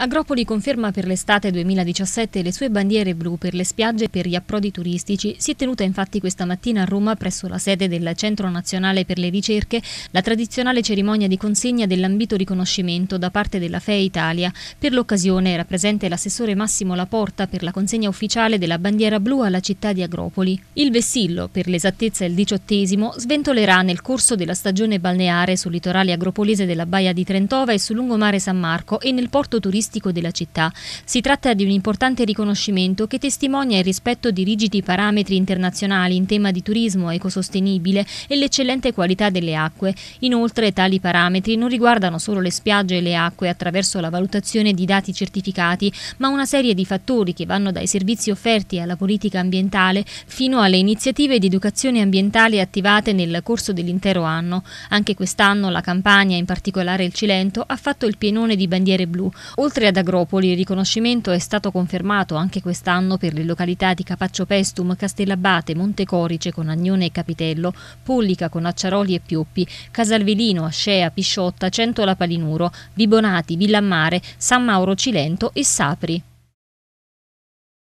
Agropoli conferma per l'estate 2017 le sue bandiere blu per le spiagge e per gli approdi turistici. Si è tenuta infatti questa mattina a Roma, presso la sede del Centro Nazionale per le Ricerche, la tradizionale cerimonia di consegna dell'ambito riconoscimento da parte della FEA Italia. Per l'occasione era presente l'assessore Massimo Laporta per la consegna ufficiale della bandiera blu alla città di Agropoli. Il vessillo, per l'esattezza il diciottesimo, sventolerà nel corso della stagione balneare sul litorale agropolese della Baia di Trentova e sul lungomare San Marco e nel porto turistico artistico della città. Si tratta di un importante riconoscimento che testimonia il rispetto di rigidi parametri internazionali in tema di turismo ecosostenibile e l'eccellente qualità delle acque. Inoltre tali parametri non riguardano solo le spiagge e le acque attraverso la valutazione di dati certificati, ma una serie di fattori che vanno dai servizi offerti alla politica ambientale fino alle iniziative di educazione ambientale attivate nel corso dell'intero anno. Anche quest'anno la Campania, in particolare il Cilento, ha fatto il pienone di bandiere blu. Oltre Oltre ad Agropoli, il riconoscimento è stato confermato anche quest'anno per le località di Capaccio Pestum, Castellabate, Montecorice con Agnone e Capitello, Pullica con Acciaroli e Pioppi, Casalvelino, Ascea, Pisciotta, Centola Palinuro, Vibonati, Villammare, San Mauro Cilento e Sapri.